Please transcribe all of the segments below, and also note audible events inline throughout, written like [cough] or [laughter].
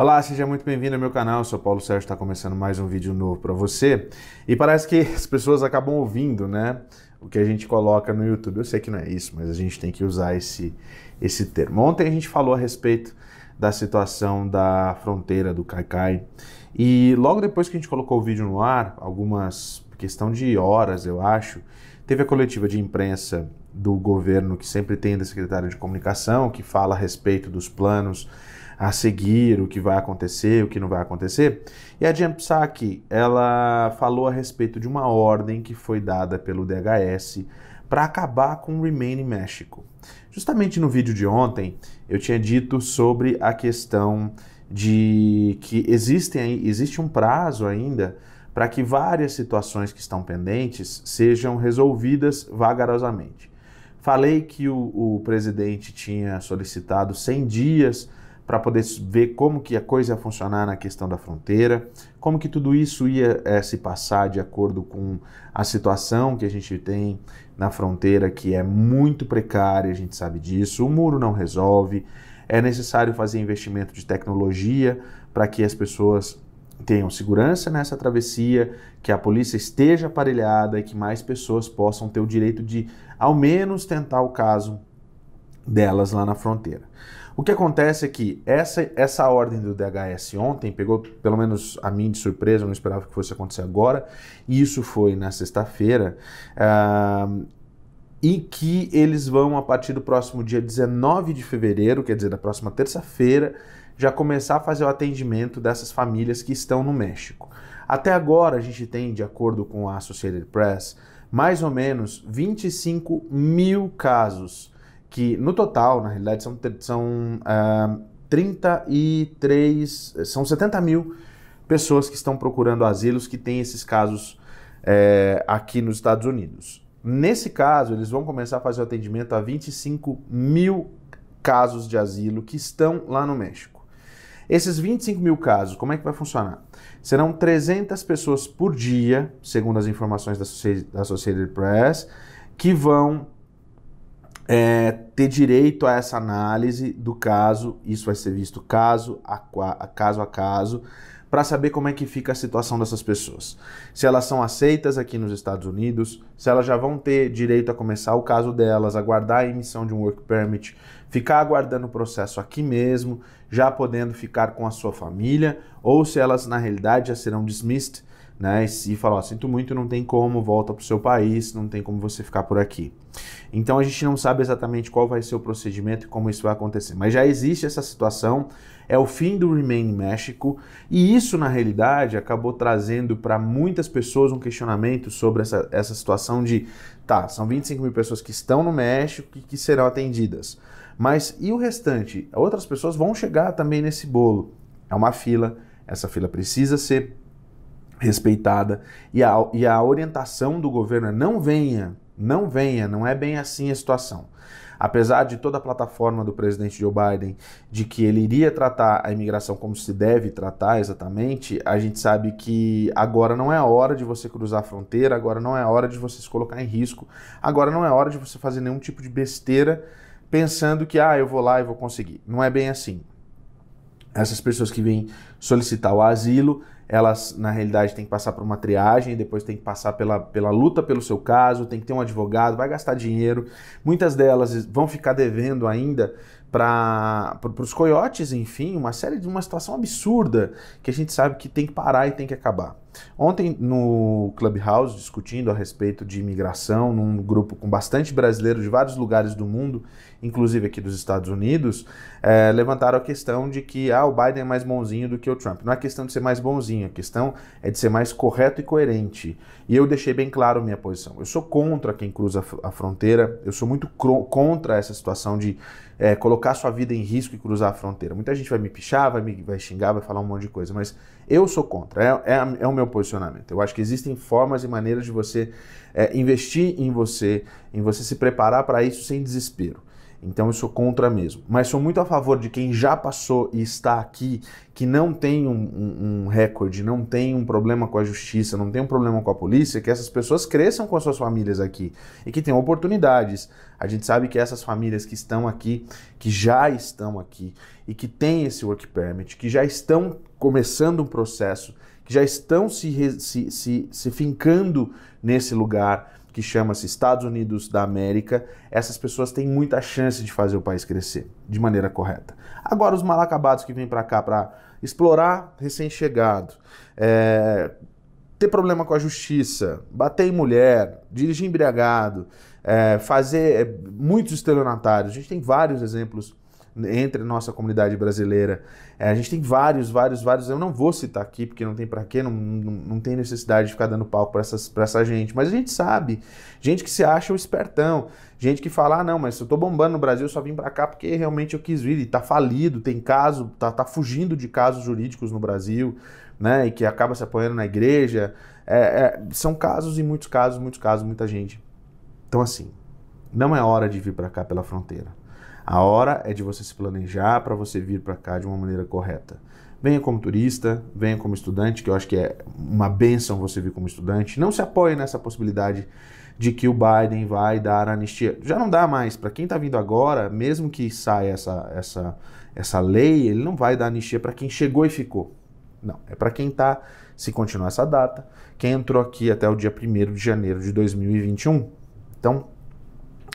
Olá, seja muito bem-vindo ao meu canal. Eu sou Paulo Sérgio, está começando mais um vídeo novo para você. E parece que as pessoas acabam ouvindo, né? O que a gente coloca no YouTube. Eu sei que não é isso, mas a gente tem que usar esse, esse termo. Ontem a gente falou a respeito da situação da fronteira do Caicai. E logo depois que a gente colocou o vídeo no ar, algumas questão de horas, eu acho, teve a coletiva de imprensa do governo que sempre tem da secretária de comunicação, que fala a respeito dos planos a seguir, o que vai acontecer, o que não vai acontecer. E a Jen Psaki, ela falou a respeito de uma ordem que foi dada pelo DHS para acabar com o Remain México. Justamente no vídeo de ontem, eu tinha dito sobre a questão de que existem, existe um prazo ainda para que várias situações que estão pendentes sejam resolvidas vagarosamente. Falei que o, o presidente tinha solicitado 100 dias para poder ver como que a coisa ia funcionar na questão da fronteira, como que tudo isso ia é, se passar de acordo com a situação que a gente tem na fronteira, que é muito precária, a gente sabe disso, o muro não resolve, é necessário fazer investimento de tecnologia para que as pessoas tenham segurança nessa travessia, que a polícia esteja aparelhada e que mais pessoas possam ter o direito de, ao menos, tentar o caso delas lá na fronteira. O que acontece é que essa, essa ordem do DHS ontem pegou, pelo menos a mim de surpresa, não esperava que fosse acontecer agora, e isso foi na sexta-feira, uh, e que eles vão, a partir do próximo dia 19 de fevereiro, quer dizer, da próxima terça-feira, já começar a fazer o atendimento dessas famílias que estão no México. Até agora, a gente tem, de acordo com a Associated Press, mais ou menos 25 mil casos que no total, na realidade, são, são uh, ah, 33, são 70 mil pessoas que estão procurando asilos que têm esses casos é, aqui nos Estados Unidos. Nesse caso, eles vão começar a fazer o atendimento a 25 mil casos de asilo que estão lá no México. Esses 25 mil casos, como é que vai funcionar? Serão 300 pessoas por dia, segundo as informações da Associated Press, que vão é, ter direito a essa análise do caso, isso vai ser visto caso a, a caso a caso, para saber como é que fica a situação dessas pessoas. Se elas são aceitas aqui nos Estados Unidos, se elas já vão ter direito a começar o caso delas, aguardar a emissão de um work permit, ficar aguardando o processo aqui mesmo, já podendo ficar com a sua família, ou se elas na realidade já serão dismissed né? E falar, sinto muito, não tem como, volta para o seu país, não tem como você ficar por aqui. Então a gente não sabe exatamente qual vai ser o procedimento e como isso vai acontecer, mas já existe essa situação, é o fim do Remain México, e isso na realidade acabou trazendo para muitas pessoas um questionamento sobre essa, essa situação de, tá, são 25 mil pessoas que estão no México e que serão atendidas, mas e o restante? Outras pessoas vão chegar também nesse bolo. É uma fila, essa fila precisa ser respeitada e a, e a orientação do governo é não venha, não venha, não é bem assim a situação. Apesar de toda a plataforma do presidente Joe Biden de que ele iria tratar a imigração como se deve tratar exatamente, a gente sabe que agora não é a hora de você cruzar a fronteira, agora não é a hora de você se colocar em risco, agora não é a hora de você fazer nenhum tipo de besteira pensando que, ah, eu vou lá e vou conseguir. Não é bem assim. Essas pessoas que vêm solicitar o asilo, elas na realidade têm que passar por uma triagem, depois tem que passar pela, pela luta pelo seu caso, tem que ter um advogado, vai gastar dinheiro. Muitas delas vão ficar devendo ainda para os coiotes, enfim, uma série de uma situação absurda que a gente sabe que tem que parar e tem que acabar. Ontem, no Clubhouse, discutindo a respeito de imigração, num grupo com bastante brasileiros de vários lugares do mundo, inclusive aqui dos Estados Unidos, é, levantaram a questão de que ah, o Biden é mais bonzinho do que o Trump. Não é questão de ser mais bonzinho, a questão é de ser mais correto e coerente. E eu deixei bem claro minha posição. Eu sou contra quem cruza a fronteira, eu sou muito contra essa situação de é, colocar sua vida em risco e cruzar a fronteira. Muita gente vai me pichar, vai me vai xingar, vai falar um monte de coisa, mas eu sou contra, é, é, é o meu posicionamento. Eu acho que existem formas e maneiras de você é, investir em você, em você se preparar para isso sem desespero. Então eu sou contra mesmo. Mas sou muito a favor de quem já passou e está aqui, que não tem um, um, um, recorde, não tem um problema com a justiça, não tem um problema com a polícia, que essas pessoas cresçam com as suas famílias aqui e que tenham oportunidades. A gente sabe que essas famílias que estão aqui, que já estão aqui e que têm esse work permit, que já estão começando um processo, que já estão se, se, se, se fincando nesse lugar que chama-se Estados Unidos da América, essas pessoas têm muita chance de fazer o país crescer de maneira correta. Agora, os mal acabados que vêm para cá para explorar recém-chegado, é, ter problema com a justiça, bater em mulher, dirigir embriagado, é, fazer é, muitos estelionatários. A gente tem vários exemplos entre a nossa comunidade brasileira. É, a gente tem vários, vários, vários. Eu não vou citar aqui, porque não tem para quê, não, não, não, tem necessidade de ficar dando palco para essa gente. Mas a gente sabe. Gente que se acha o espertão. Gente que fala, ah, não, mas eu tô bombando no Brasil, eu só vim para cá porque realmente eu quis vir. E tá falido, tem caso, tá, tá fugindo de casos jurídicos no Brasil, né? E que acaba se apoiando na igreja. É, é, são casos e muitos casos, muitos casos, muita gente. Então, assim, não é hora de vir para cá pela fronteira. A hora é de você se planejar para você vir para cá de uma maneira correta. Venha como turista, venha como estudante, que eu acho que é uma benção você vir como estudante. Não se apoie nessa possibilidade de que o Biden vai dar anistia. Já não dá mais. Para quem está vindo agora, mesmo que saia essa, essa, essa lei, ele não vai dar anistia para quem chegou e ficou. Não, é para quem está, se continuar essa data, quem entrou aqui até o dia 1 de janeiro de 2021. Então,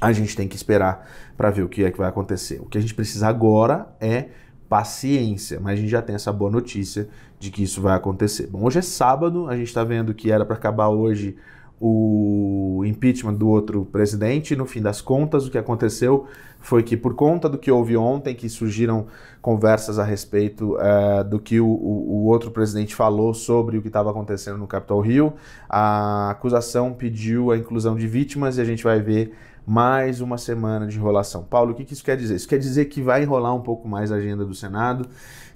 a gente tem que esperar para ver o que é que vai acontecer. O que a gente precisa agora é paciência, mas a gente já tem essa boa notícia de que isso vai acontecer. Bom, hoje é sábado, a gente está vendo que era para acabar hoje o impeachment do outro presidente. No fim das contas, o que aconteceu foi que, por conta do que houve ontem, que surgiram conversas a respeito eh, do que o, o, outro presidente falou sobre o que estava acontecendo no Capitol Hill, a acusação pediu a inclusão de vítimas e a gente vai ver mais uma semana de enrolação. Paulo, o que, isso quer dizer? Isso quer dizer que vai enrolar um pouco mais a agenda do Senado,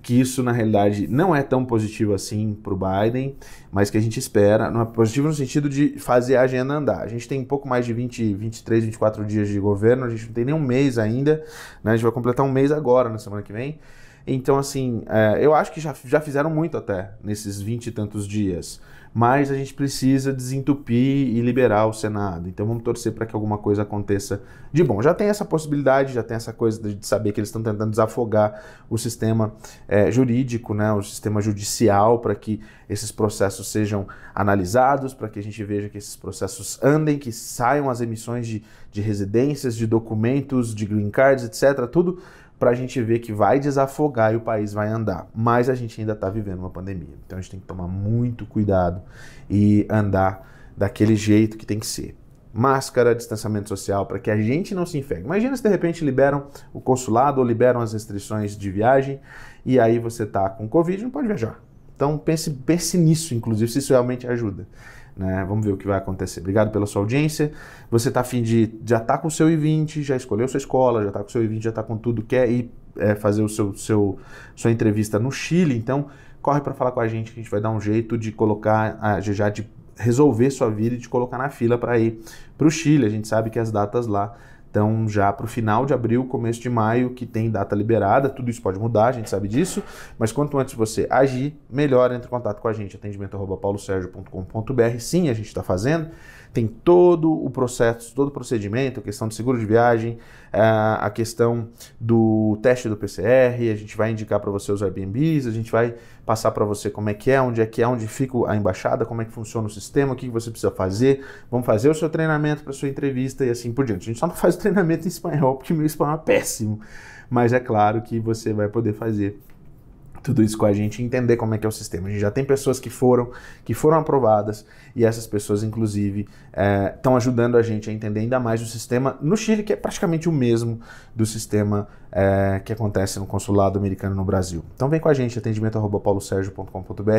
que isso na realidade não é tão positivo assim para o Biden, mas que a gente espera. Não é positivo no sentido de fazer a agenda andar. A gente tem um pouco mais de 20, 23, 24 dias de governo, a gente não tem nem um mês ainda, né? a gente vai completar um mês agora, na semana que vem. Então, assim, é, eu acho que já, já fizeram muito até nesses vinte e tantos dias. Mas a gente precisa desentupir e liberar o Senado. Então vamos torcer para que alguma coisa aconteça de bom. Já tem essa possibilidade, já tem essa coisa de saber que eles estão tentando desafogar o sistema é, jurídico, né, o sistema judicial, para que esses processos sejam analisados, para que a gente veja que esses processos andem, que saiam as emissões de, de residências, de documentos, de green cards, etc. Tudo para a gente ver que vai desafogar e o país vai andar. Mas a gente ainda está vivendo uma pandemia. Então a gente tem que tomar muito cuidado e andar daquele jeito que tem que ser. Máscara, distanciamento social, para que a gente não se infecte. Imagina se de repente liberam o consulado ou liberam as restrições de viagem e aí você está com Covid e não pode viajar. Então pense, pense nisso, inclusive, se isso realmente ajuda. Né? Vamos ver o que vai acontecer. Obrigado pela sua audiência. Você está afim de. Já tá com o seu I20, já escolheu sua escola, já está com o seu I20, já está com tudo, quer ir é, fazer o seu, seu, sua entrevista no Chile, então corre para falar com a gente que a gente vai dar um jeito de colocar já de resolver sua vida e de colocar na fila para ir para o Chile. A gente sabe que as datas lá então, já para o final de abril, começo de maio, que tem data liberada, tudo isso pode mudar, a gente sabe disso. Mas quanto antes você agir, melhor entre em contato com a gente, atendimento.paulosergio.com.br. Sim, a gente está fazendo. Tem todo o processo, todo o procedimento, a questão do seguro de viagem, eh, a questão do teste do PCR, a gente vai indicar para você os Airbnbs, a gente vai passar para você como é que é, onde é que é, onde fica a embaixada, como é que funciona o sistema, o que você precisa fazer. Vamos fazer o seu treinamento para sua entrevista e assim por diante. A gente só não [laughs] faz o treinamento em espanhol porque meu espanhol é péssimo, mas é claro que você vai poder fazer tudo isso com a gente entender como é que é o sistema. A gente já tem pessoas que foram, que foram aprovadas e essas pessoas, inclusive, estão é, ajudando a gente a entender ainda mais o sistema no Chile, que é praticamente o mesmo do sistema é, que acontece no consulado americano no Brasil. Então vem com a gente, atendimento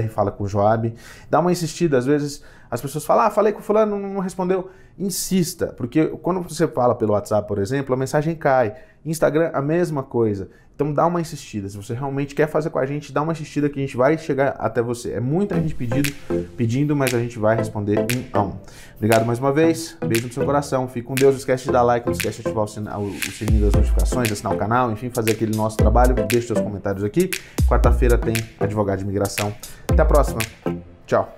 fala com o Joab, dá uma insistida. Às vezes as pessoas falam, ah, falei com o fulano, não respondeu. Insista, porque quando você fala pelo WhatsApp, por exemplo, a mensagem cai. Instagram, a mesma coisa. Então dá uma insistida. Se você realmente quer fazer com a gente, dá uma insistida que a gente vai chegar até você. É muita gente pedido, pedindo, mas a gente vai responder um a um. Obrigado mais uma vez. Beijo no seu coração. Fique com Deus. Não esquece de dar like, não esquece de ativar o, o sininho das notificações, assinar o canal, enfim, fazer aquele nosso trabalho. Deixe seus comentários aqui. Quarta-feira tem advogado de imigração. Até a próxima. Tchau.